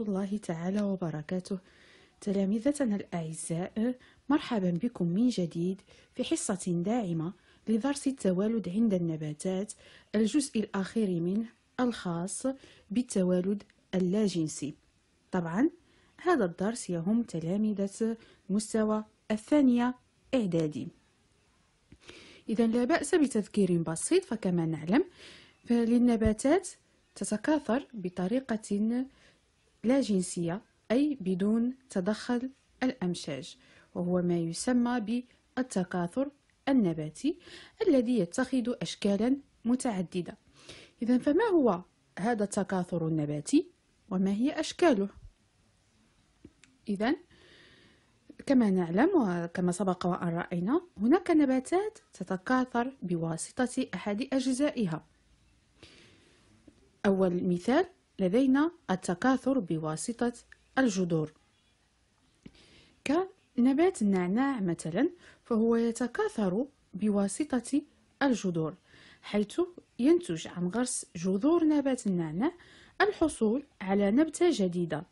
الله تعالى وبركاته تلامذتنا الأعزاء مرحبا بكم من جديد في حصة داعمة لدرس التوالد عند النباتات الجزء الأخير منه الخاص بالتوالد اللاجنسي طبعا هذا الدرس يهم تلامذة مستوى الثانية إعدادي إذا لا بأس بتذكير بسيط فكما نعلم فللنباتات تتكاثر بطريقة لا جنسية أي بدون تدخل الأمشاج وهو ما يسمى بالتكاثر النباتي الذي يتخذ أشكالا متعددة إذا فما هو هذا التكاثر النباتي وما هي أشكاله إذا كما نعلم وكما سبق وأن رأينا هناك نباتات تتكاثر بواسطة أحد أجزائها أول مثال لدينا التكاثر بواسطة الجذور كنبات النعناع مثلا فهو يتكاثر بواسطة الجذور حيث ينتج عن غرس جذور نبات النعناع الحصول على نبتة جديدة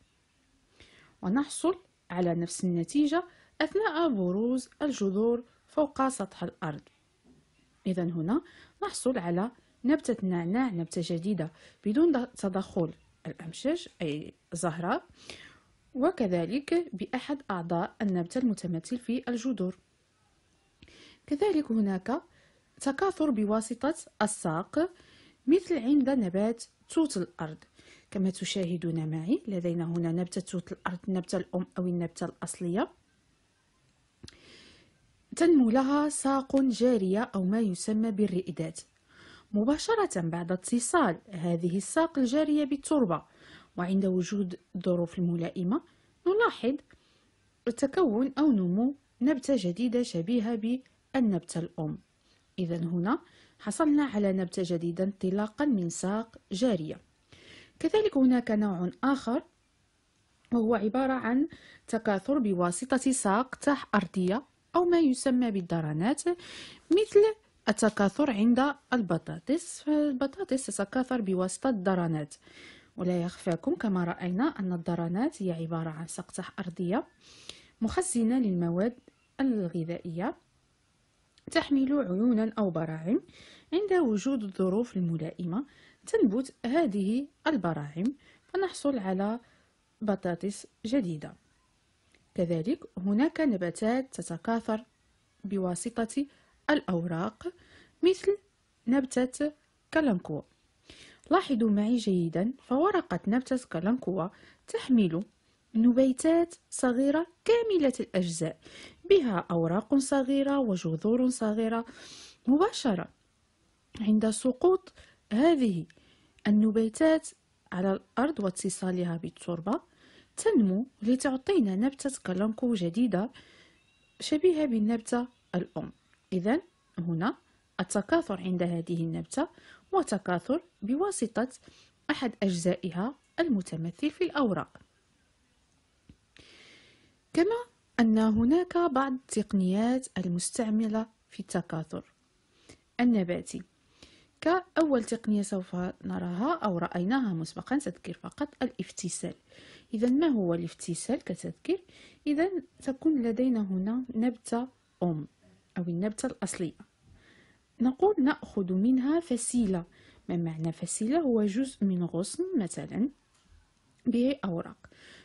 ونحصل على نفس النتيجة أثناء بروز الجذور فوق سطح الأرض إذا هنا نحصل على نبتة النعناع نبتة جديدة بدون تدخل الأمشاج أي زهرة وكذلك بأحد أعضاء النبتة المتمثل في الجذور كذلك هناك تكاثر بواسطة الساق مثل عند نبات توت الأرض كما تشاهدون معي لدينا هنا نبتة توت الأرض النبتة الأم أو النبتة الأصلية تنمو لها ساق جارية أو ما يسمى بالرئدات مباشرة بعد اتصال هذه الساق الجارية بالتربة وعند وجود الظروف الملائمة نلاحظ تكون أو نمو نبتة جديدة شبيهة بالنبتة الأم إذا هنا حصلنا على نبتة جديدة انطلاقا من ساق جارية كذلك هناك نوع آخر وهو عبارة عن تكاثر بواسطة ساق تح أرضية أو ما يسمى بالدرانات مثل التكاثر عند البطاطس فالبطاطس تتكاثر بواسطة الدرانات ولا يخفاكم كما رأينا أن الدرانات هي عبارة عن سقطة أرضية مخزنة للمواد الغذائية تحمل عيونا أو براعم عند وجود الظروف الملائمة تنبت هذه البراعم فنحصل على بطاطس جديدة كذلك هناك نباتات تتكاثر بواسطة الأوراق مثل نبتة كالانكوا لاحظوا معي جيدا فورقة نبتة كالانكوا تحمل نبيتات صغيرة كاملة الأجزاء بها أوراق صغيرة وجذور صغيرة مباشرة عند سقوط هذه النبيتات على الأرض واتصالها بالتربة تنمو لتعطينا نبتة كالانكو جديدة شبيهة بالنبتة الأم إذا هنا التكاثر عند هذه النبتة وتكاثر بواسطة أحد أجزائها المتمثل في الأوراق كما أن هناك بعض التقنيات المستعملة في التكاثر النباتي كأول تقنية سوف نراها أو رأيناها مسبقا تذكر فقط الافتسال إذا ما هو الافتسال كتذكر إذا تكون لدينا هنا نبتة أم أو النبتة الأصلية نقول نأخذ منها فسيلة ما معنى فسيلة هو جزء من غصن مثلا به أوراق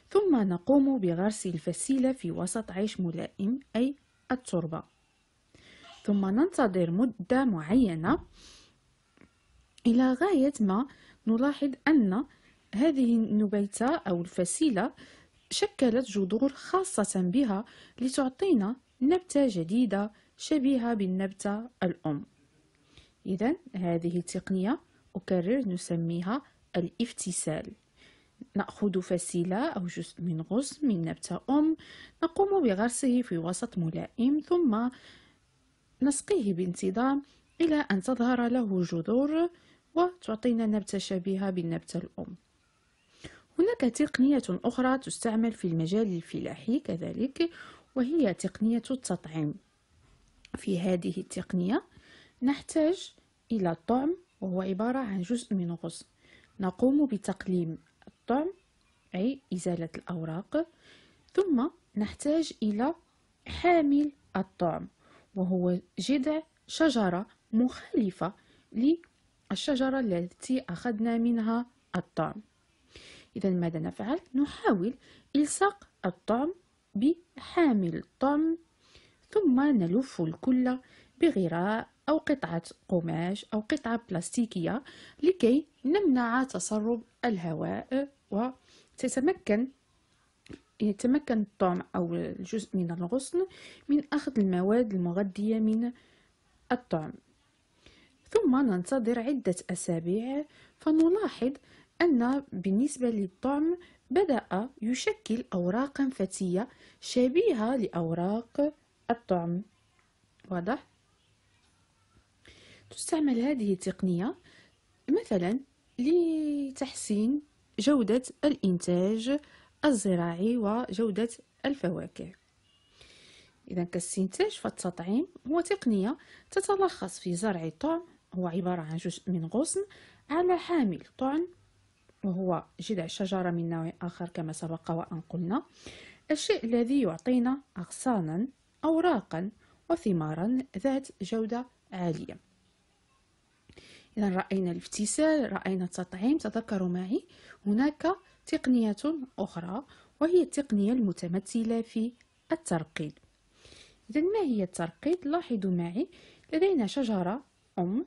ثم نقوم بغرس الفسيلة في وسط عيش ملائم أي التربة ثم ننتظر مدة معينة إلى غاية ما نلاحظ أن هذه النبيتة أو الفسيلة شكلت جذور خاصة بها لتعطينا نبتة جديدة شبيهة بالنبتة الأم إذا هذه التقنية أكرر نسميها الافتسال نأخذ فسيلة أو جزء من غصن من نبتة أم نقوم بغرسه في وسط ملائم ثم نسقيه بانتظام إلى أن تظهر له جذور وتعطينا نبتة شبيهة بالنبتة الأم هناك تقنية أخرى تستعمل في المجال الفلاحي كذلك وهي تقنية التطعيم في هذه التقنية نحتاج إلى الطعم وهو عبارة عن جزء من غصن نقوم بتقليم الطعم أي إزالة الأوراق ثم نحتاج إلى حامل الطعم وهو جذع شجرة مخالفة للشجرة التي أخذنا منها الطعم إذا ماذا نفعل؟ نحاول إلصاق الطعم بحامل الطعم ثم نلف الكل بغراء أو قطعة قماش أو قطعة بلاستيكية لكي نمنع تسرب الهواء وتتمكن يتمكن الطعم أو الجزء من الغصن من أخذ المواد المغذية من الطعم ثم ننتظر عدة أسابيع فنلاحظ أن بالنسبة للطعم بدأ يشكل أوراقا فتية شبيهة لأوراق الطعم واضح تستعمل هذه التقنية مثلا لتحسين جودة الإنتاج الزراعي وجودة الفواكه إذا كاستنتاج فالتطعيم هو تقنية تتلخص في زرع الطعم هو عبارة عن جزء من غصن على حامل طعم وهو جذع شجرة من نوع آخر كما سبق وأن قلنا الشيء الذي يعطينا أغصانا أوراقا وثمارا ذات جودة عالية إذا رأينا الافتسال رأينا التطعيم تذكروا معي هناك تقنية أخرى وهي التقنية المتمثلة في الترقيد إذا ما هي الترقيد؟ لاحظوا معي لدينا شجرة أم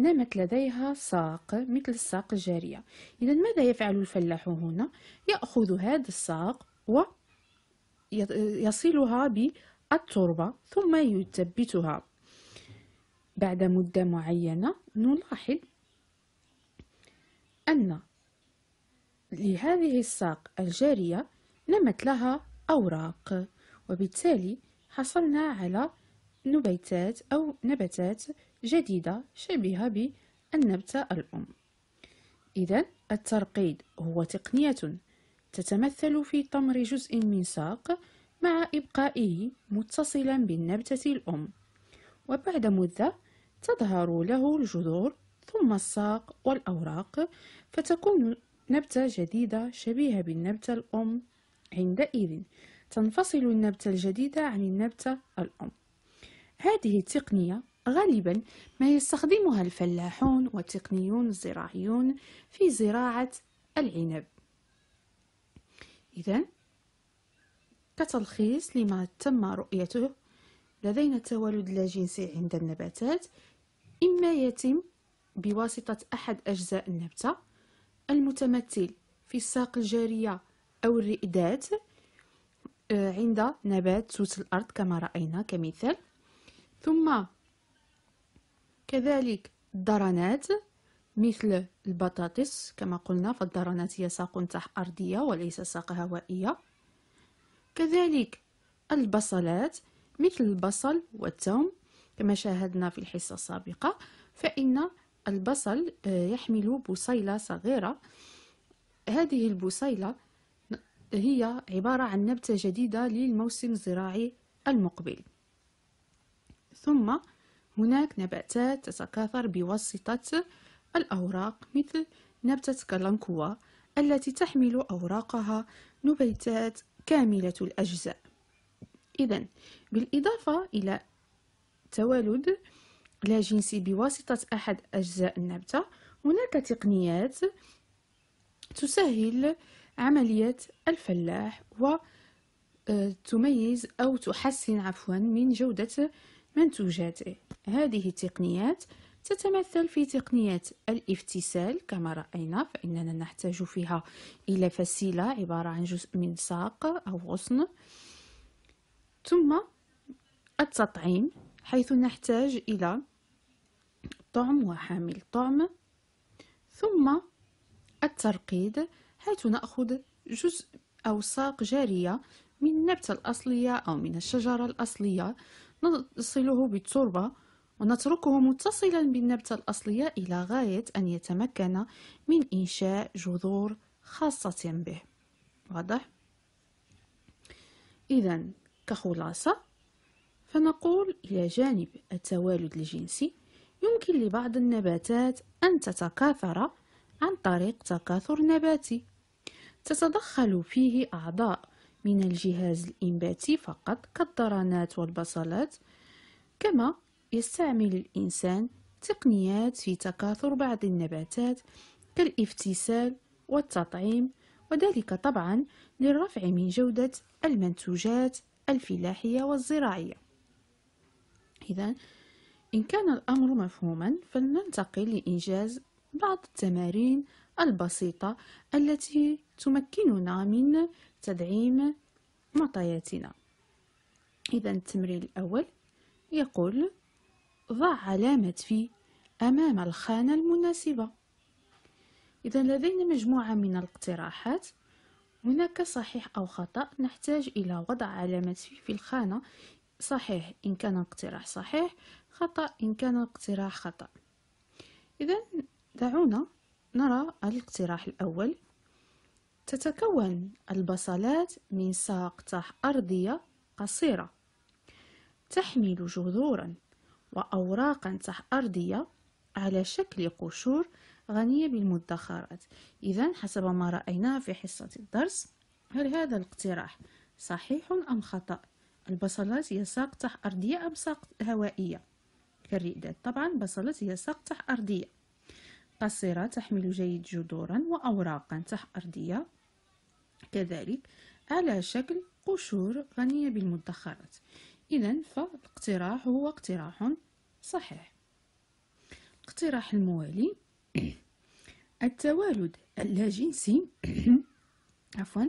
نمت لديها ساق مثل الساق الجارية إذا ماذا يفعل الفلاح هنا؟ يأخذ هذا الساق ويصلها التربة ثم يثبتها بعد مدة معينة نلاحظ أن لهذه الساق الجارية نمت لها أوراق وبالتالي حصلنا على نبيتات أو نباتات جديدة شبيهة بالنبتة الأم إذا الترقيد هو تقنية تتمثل في طمر جزء من ساق مع إبقائه متصلا بالنبتة الأم وبعد مدة تظهر له الجذور ثم الساق والأوراق فتكون نبتة جديدة شبيهة بالنبتة الأم عندئذ تنفصل النبتة الجديدة عن النبتة الأم هذه التقنية غالبا ما يستخدمها الفلاحون والتقنيون الزراعيون في زراعة العنب إذن كتلخيص لما تم رؤيته لدينا التوالد اللاجنسي عند النباتات إما يتم بواسطة أحد أجزاء النبتة المتمثل في الساق الجارية أو الرئدات آه، عند نبات توت الأرض كما رأينا كمثال ثم كذلك الدرنات مثل البطاطس كما قلنا فالدرنات هي ساق تحت أرضية وليس ساق هوائية كذلك البصلات مثل البصل والثوم كما شاهدنا في الحصة السابقة فإن البصل آه، يحمل بصيلة صغيرة هذه البصيلة هي عبارة عن نبتة جديدة للموسم الزراعي المقبل ثم هناك نباتات تتكاثر بواسطة الأوراق مثل نبتة كالانكوا التي تحمل أوراقها نبيتات كاملة الأجزاء إذا بالإضافة إلى توالد لا جنسي بواسطة أحد أجزاء النبتة هناك تقنيات تسهل عملية الفلاح وتميز آه، أو تحسن عفوا من جودة منتوجاته هذه التقنيات تتمثل في تقنية الافتسال كما رأينا فإننا نحتاج فيها إلى فسيلة عبارة عن جزء من ساق أو غصن ثم التطعيم حيث نحتاج إلى طعم وحامل طعم ثم الترقيد حيث نأخذ جزء أو ساق جارية من النبتة الأصلية أو من الشجرة الأصلية نصله بالتربة ونتركه متصلا بالنبتة الأصلية إلى غاية أن يتمكن من إنشاء جذور خاصة به واضح؟ إذا كخلاصة فنقول إلى جانب التوالد الجنسي يمكن لبعض النباتات أن تتكاثر عن طريق تكاثر نباتي تتدخل فيه أعضاء من الجهاز الإنباتي فقط كالدرانات والبصلات كما يستعمل الإنسان تقنيات في تكاثر بعض النباتات كالافتسال والتطعيم وذلك طبعا للرفع من جودة المنتوجات الفلاحية والزراعية إذا إن كان الأمر مفهوما فلننتقل لإنجاز بعض التمارين البسيطة التي تمكننا من تدعيم معطياتنا إذا التمرين الأول يقول ضع علامة في أمام الخانة المناسبة إذا لدينا مجموعة من الاقتراحات هناك صحيح أو خطأ نحتاج إلى وضع علامة في في الخانة صحيح إن كان الاقتراح صحيح خطأ إن كان الاقتراح خطأ إذا دعونا نرى الاقتراح الأول تتكون البصلات من ساقطة أرضية قصيرة تحمل جذورا وأوراقا تحت-أرضية على شكل قشور غنية بالمدخرات إذا حسب ما رأيناه في حصة الدرس هل هذا الاقتراح صحيح أم خطأ؟ البصلات هي ساق تحت أرضية أم ساق هوائية؟ كالرئدات طبعا بصلات هي ساق تحت أرضية قصيرة تحمل جيد جذورا وأوراقا تح أرضية كذلك على شكل قشور غنية بالمدخرات إذا فالاقتراح هو اقتراح صحيح الاقتراح الموالي التوالد اللاجنسي عفوا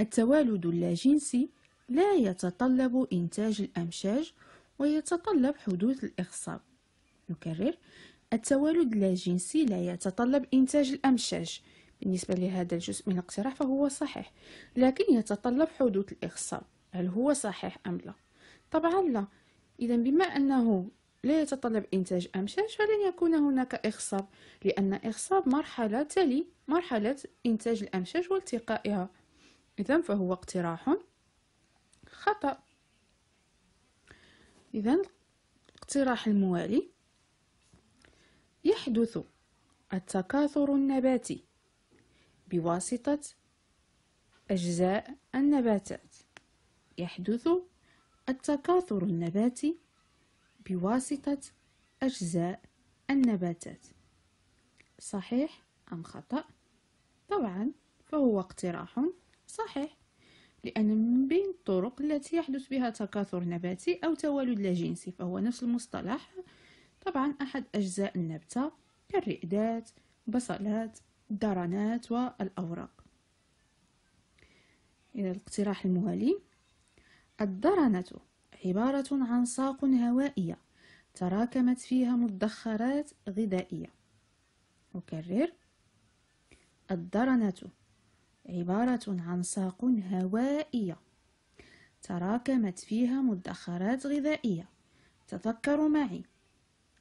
التوالد اللاجنسي لا يتطلب إنتاج الأمشاج ويتطلب حدوث الإخصاب نكرر التوالد اللاجنسي لا يتطلب إنتاج الأمشاج بالنسبة لهذا الجزء من الاقتراح فهو صحيح لكن يتطلب حدوث الإخصاب هل هو صحيح أم لا؟ طبعا لا إذا بما أنه لا يتطلب إنتاج أمشاج فلن يكون هناك إخصاب لأن إخصاب مرحلة تلي مرحلة إنتاج الأمشاج والتقائها إذا فهو اقتراح خطأ إذا الاقتراح الموالي يحدث التكاثر النباتي بواسطة أجزاء النباتات يحدث التكاثر النباتي بواسطة أجزاء النباتات صحيح أم خطأ؟ طبعا فهو اقتراح صحيح لأن من بين الطرق التي يحدث بها تكاثر نباتي أو توالد لا جنسي فهو نفس المصطلح طبعا أحد أجزاء النبتة كالرئدات بصلات درنات والأوراق إلى الاقتراح الموالي الدرنة عبارة عن ساق هوائية تراكمت فيها مدخرات غذائية أكرر الدرنة عبارة عن ساق هوائية تراكمت فيها مدخرات غذائية تفكروا معي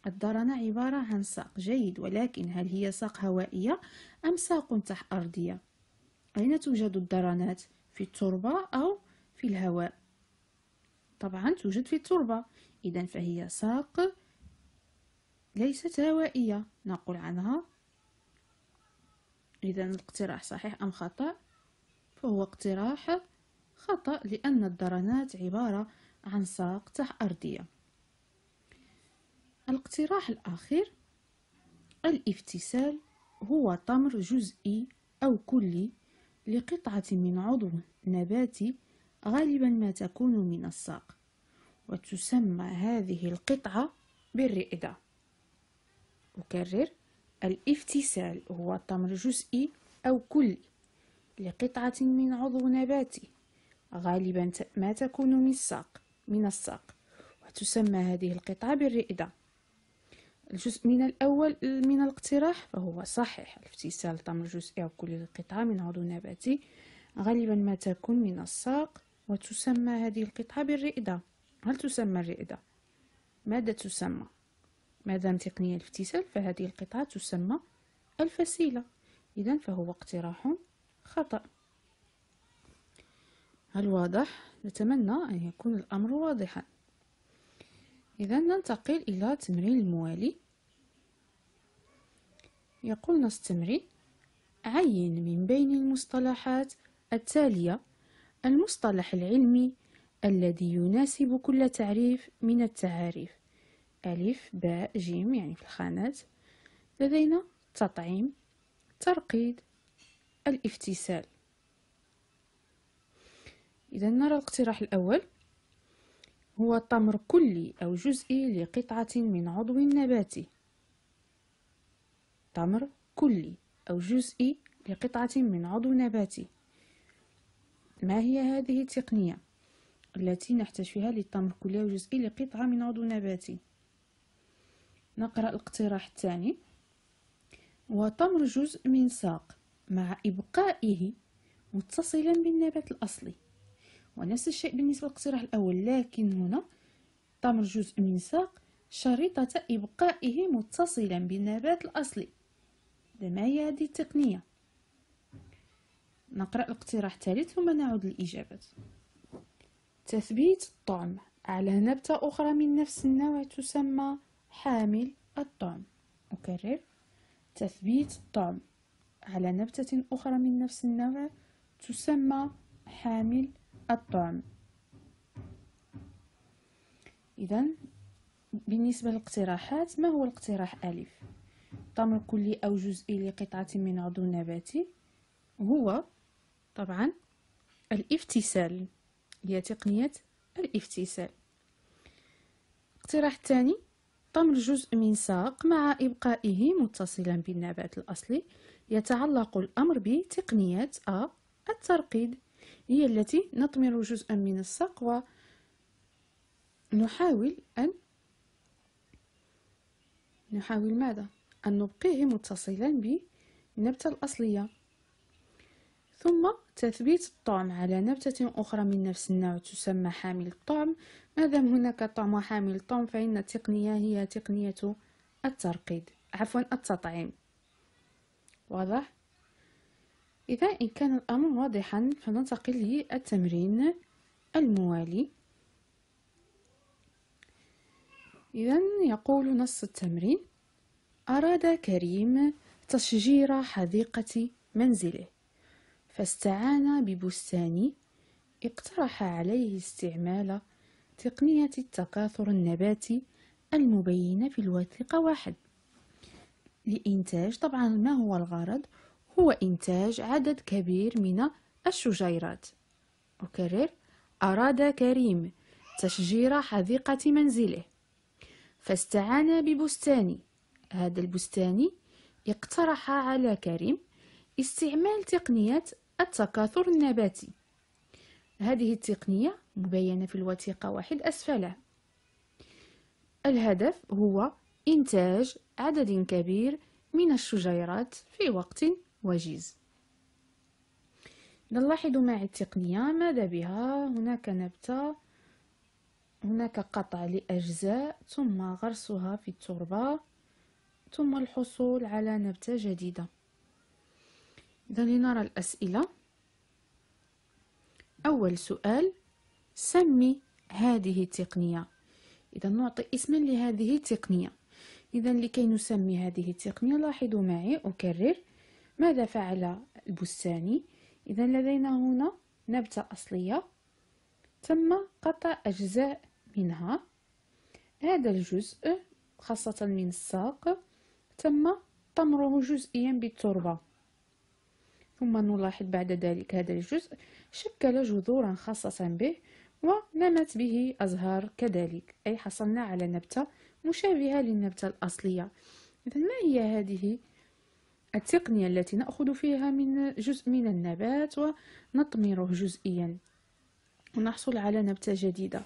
الدرنة عبارة عن ساق جيد ولكن هل هي ساق هوائية أم ساق تحت أرضية؟ أين توجد الدرنات؟ في التربة أو في الهواء؟ طبعا توجد في التربة إذا فهي ساق ليست هوائية نقول عنها إذا الاقتراح صحيح أم خطأ فهو اقتراح خطأ لأن الدرنات عبارة عن ساق تحت أرضية الاقتراح الأخير الافتسال هو طمر جزئي أو كلي لقطعة من عضو نباتي غالبا ما تكون من الساق وتسمى هذه القطعة بالرئدة أكرر الافتسال هو تمر جزئي أو كلي لقطعة من عضو نباتي غالبا ما تكون من الساق من الساق وتسمى هذه القطعة بالرئدة الجزء من الأول من الاقتراح فهو صحيح الافتسال تمر جزئي أو كل القطعة من عضو نباتي غالبا ما تكون من الساق وتسمى هذه القطعة بالرئدة هل تسمى الرئدة؟ ماذا تسمى؟ ماذا تقنية الافتسال فهذه القطعة تسمى الفسيلة إذا فهو اقتراح خطأ هل واضح؟ نتمنى أن يكون الأمر واضحا إذا ننتقل إلى تمرين الموالي يقول نص التمرين عين من بين المصطلحات التالية المصطلح العلمي الذي يناسب كل تعريف من التعاريف ألف باء جيم يعني في الخانات لدينا تطعيم ترقيد الافتسال إذا نرى الاقتراح الأول هو طمر كلي أو جزئي لقطعة من عضو نباتي طمر كلي أو جزئي لقطعة من عضو نباتي ما هي هذه التقنية التي نحتاج فيها للتمر كلي جزئي لقطعة من عضو نباتي نقرأ الاقتراح الثاني وتمر جزء من ساق مع إبقائه متصلا بالنبات الأصلي ونفس الشيء بالنسبة للاقتراح الأول لكن هنا تمر جزء من ساق شريطة إبقائه متصلا بالنبات الأصلي ما هي هذه التقنية نقرأ الاقتراح الثالث ثم نعود للإجابات تثبيت الطعم على نبتة أخرى من نفس النوع تسمى حامل الطعم أكرر تثبيت الطعم على نبتة أخرى من نفس النوع تسمى حامل الطعم إذا بالنسبة للاقتراحات ما هو الاقتراح ألف؟ طعم كلي أو جزئي لقطعة من عضو نباتي هو طبعا الافتسال هي تقنية الافتسال الاقتراح الثاني طمر جزء من ساق مع إبقائه متصلا بالنبات الأصلي يتعلق الأمر بتقنية أ الترقيد هي التي نطمر جزءا من الساق ونحاول أن نحاول ماذا؟ أن نبقيه متصلا بالنبتة الأصلية ثم تثبيت الطعم على نبتة أخرى من نفس النوع تسمى حامل الطعم مادام هناك طعم حامل الطعم فإن التقنية هي تقنية الترقيد عفوا التطعيم واضح إذا إن كان الأمر واضحا فننتقل للتمرين الموالي إذا يقول نص التمرين أراد كريم تشجير حديقة منزله فاستعان ببستاني اقترح عليه استعمال تقنية التكاثر النباتي المبينة في الوثيقة واحد لإنتاج طبعا ما هو الغرض؟ هو إنتاج عدد كبير من الشجيرات أكرر أراد كريم تشجير حديقة منزله فاستعان ببستاني هذا البستاني اقترح على كريم استعمال تقنية التكاثر النباتي هذه التقنية مبينة في الوثيقة واحد أسفله الهدف هو إنتاج عدد كبير من الشجيرات في وقت وجيز نلاحظ معي التقنية ماذا بها هناك نبتة هناك قطع لأجزاء ثم غرسها في التربة ثم الحصول على نبتة جديدة إذا لنرى الأسئلة أول سؤال سمي هذه التقنية إذا نعطي اسما لهذه التقنية إذا لكي نسمي هذه التقنية لاحظوا معي أكرر ماذا فعل البستاني إذا لدينا هنا نبتة أصلية تم قطع أجزاء منها هذا الجزء خاصة من الساق تم طمره جزئيا بالتربة ثم نلاحظ بعد ذلك هذا الجزء شكل جذورا خاصة به ونمت به أزهار كذلك أي حصلنا على نبتة مشابهة للنبتة الأصلية إذا ما هي هذه التقنية التي نأخذ فيها من جزء من النبات ونطمره جزئيا ونحصل على نبتة جديدة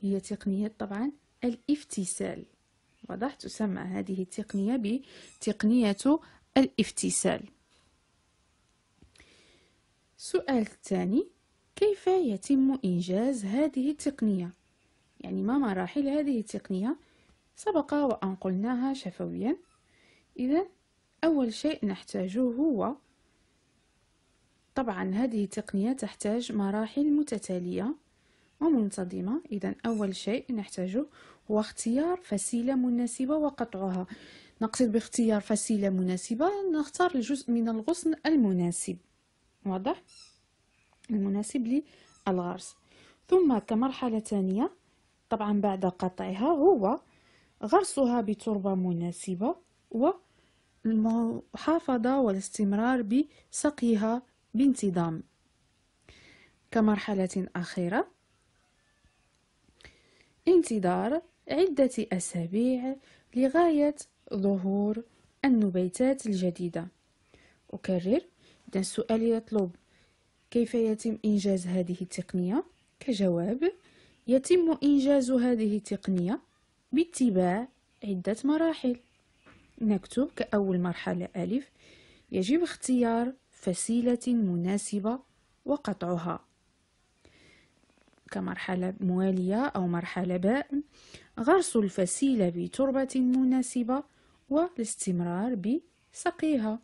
هي تقنية طبعا الافتسال واضح تسمى هذه التقنية بتقنية الافتسال السؤال الثاني كيف يتم إنجاز هذه التقنية؟ يعني ما مراحل هذه التقنية؟ سبق وأن قلناها شفويا إذا أول شيء نحتاجه هو طبعا هذه التقنية تحتاج مراحل متتالية ومنتظمة إذا أول شيء نحتاجه هو اختيار فسيلة مناسبة وقطعها نقصد باختيار فسيلة مناسبة نختار الجزء من الغصن المناسب واضح المناسب للغرس ثم كمرحلة ثانية طبعا بعد قطعها هو غرسها بتربة مناسبة والمحافظة والاستمرار بسقيها بانتظام كمرحلة أخيرة انتظار عدة أسابيع لغاية ظهور النبيتات الجديدة أكرر إذا السؤال يطلب كيف يتم إنجاز هذه التقنية كجواب يتم إنجاز هذه التقنية باتباع عدة مراحل نكتب كأول مرحلة ألف يجب اختيار فسيلة مناسبة وقطعها كمرحلة موالية أو مرحلة باء غرس الفسيلة بتربة مناسبة والاستمرار بسقيها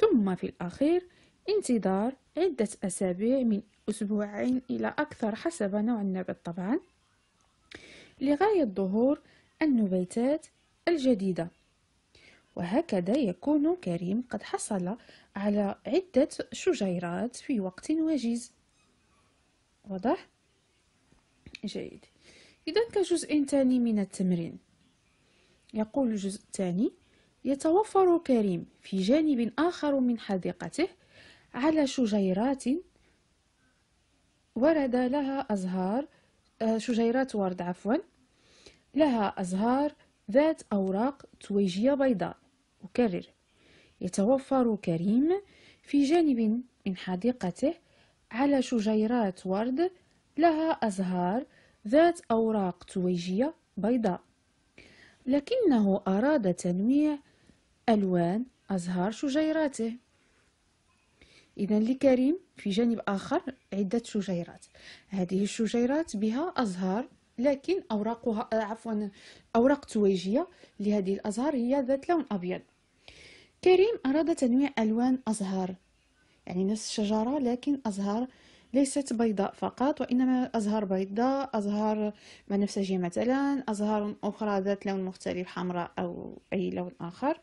ثم في الأخير انتظار عدة أسابيع من أسبوعين إلى أكثر حسب نوع النبت طبعا لغاية ظهور النباتات الجديدة وهكذا يكون كريم قد حصل على عدة شجيرات في وقت وجيز واضح؟ جيد إذا كجزء ثاني من التمرين يقول الجزء الثاني يتوفر كريم في جانب آخر من حديقته على شجيرات ورد لها أزهار آه، شجيرات ورد عفوا لها أزهار ذات أوراق تويجية بيضاء أكرر يتوفر كريم في جانب من حديقته على شجيرات ورد لها أزهار ذات أوراق تويجية بيضاء لكنه أراد تنويع ألوان أزهار شجيراته إذا لكريم في جانب آخر عدة شجيرات هذه الشجيرات بها أزهار لكن أوراقها آه، عفوا أوراق تويجية لهذه الأزهار هي ذات لون أبيض كريم أراد تنويع ألوان أزهار يعني نفس الشجرة لكن أزهار ليست بيضاء فقط وإنما أزهار بيضاء أزهار بنفسجية مثلا أزهار أخرى ذات لون مختلف حمراء أو أي لون آخر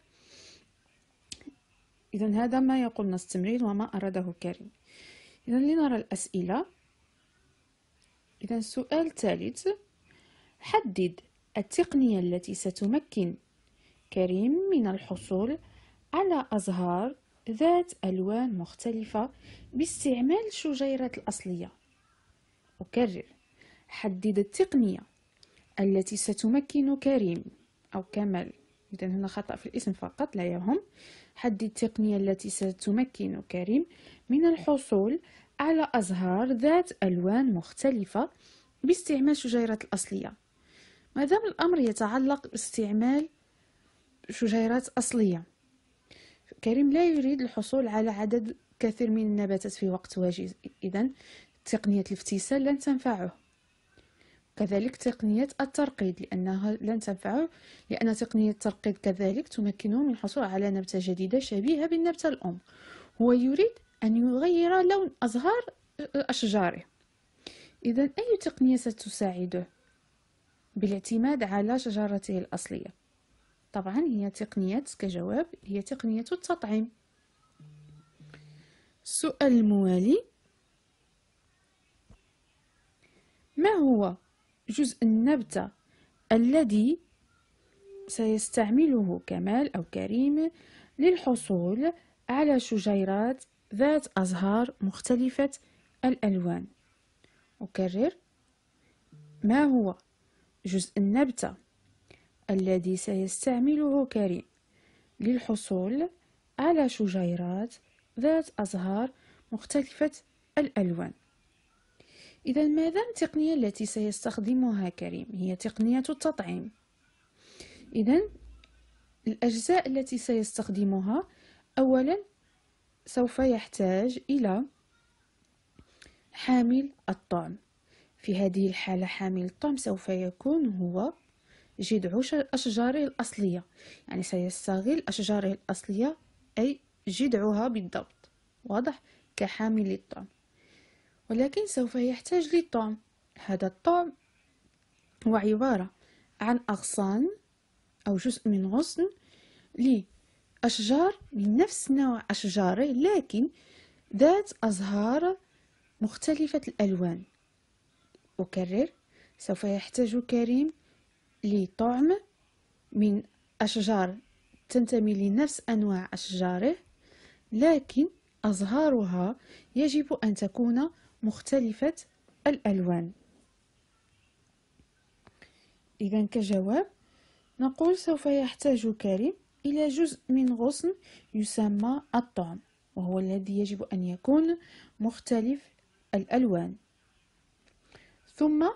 إذا هذا ما يقول نستمريل وما أراده كريم إذا لنرى الأسئلة إذا السؤال الثالث حدد التقنية التي ستمكن كريم من الحصول على أزهار ذات ألوان مختلفة باستعمال الشجيرات الأصلية أكرر حدد التقنية التي ستمكن كريم أو كمال إذا هنا خطأ في الاسم فقط لا يهم حدد التقنية التي ستمكن كريم من الحصول على أزهار ذات ألوان مختلفة باستعمال شجيرات الأصلية مادام الأمر يتعلق باستعمال شجيرات أصلية كريم لا يريد الحصول على عدد كثير من النباتات في وقت واجد إذا تقنية الافتسال لن تنفعه كذلك تقنية الترقيد لأنها لن تنفعه لأن تقنية الترقيد كذلك تمكنه من الحصول على نبتة جديدة شبيهة بالنبتة الأم هو يريد أن يغير لون أزهار أه، أه، أشجاره إذا أي تقنية ستساعده بالاعتماد على شجرته الأصلية طبعا هي تقنية كجواب هي تقنية التطعيم السؤال الموالي ما هو جزء النبتة الذي سيستعمله كمال أو كريم للحصول على شجيرات ذات أزهار مختلفة الألوان أكرر ما هو جزء النبتة الذي سيستعمله كريم للحصول على شجيرات ذات أزهار مختلفة الألوان إذا ماذا التقنية التي سيستخدمها كريم هي تقنية التطعيم إذا الأجزاء التي سيستخدمها أولا سوف يحتاج إلى حامل الطعم في هذه الحالة حامل الطعم سوف يكون هو جذع أشجاره الأصلية يعني سيستغل أشجاره الأصلية أي جذعها بالضبط واضح كحامل الطعم ولكن سوف يحتاج للطعم هذا الطعم هو عبارة عن أغصان أو جزء من غصن لأشجار من نفس نوع أشجاره لكن ذات أزهار مختلفة الألوان أكرر سوف يحتاج كريم لطعم من أشجار تنتمي لنفس أنواع أشجاره لكن أزهارها يجب أن تكون مختلفة الألوان إذا كجواب نقول سوف يحتاج كريم إلى جزء من غصن يسمى الطعم وهو الذي يجب أن يكون مختلف الألوان ثم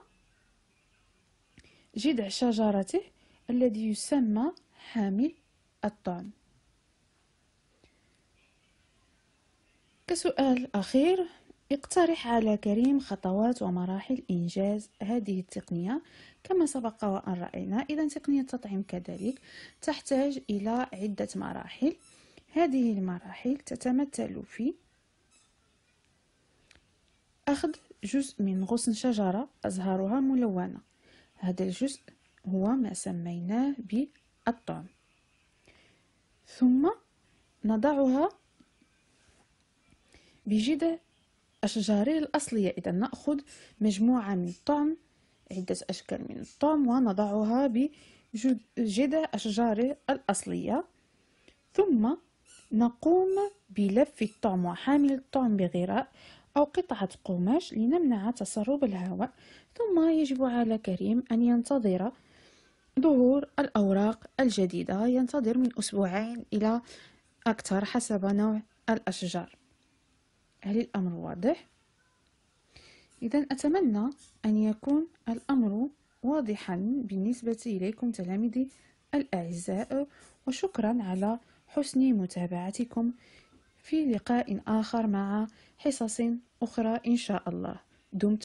جذع شجرته الذي يسمى حامل الطعم كسؤال أخير اقترح على كريم خطوات ومراحل إنجاز هذه التقنية كما سبق وأن رأينا إذا تقنية التطعيم كذلك تحتاج إلى عدة مراحل هذه المراحل تتمثل في أخذ جزء من غصن شجرة أزهارها ملونة هذا الجزء هو ما سميناه بالطعم ثم نضعها بجدر الشجارية الأصلية إذا نأخذ مجموعة من الطعم عدة أشكال من الطعم ونضعها بجذع أشجاري الأصلية ثم نقوم بلف الطعم وحامل الطعم بغراء أو قطعة قماش لنمنع تسرب الهواء ثم يجب على كريم أن ينتظر ظهور الأوراق الجديدة ينتظر من أسبوعين إلى أكثر حسب نوع الأشجار هل الأمر واضح؟ إذا أتمنى أن يكون الأمر واضحا بالنسبة إليكم تلاميذي الأعزاء وشكرا على حسن متابعتكم في لقاء آخر مع حصص أخرى إن شاء الله دمتم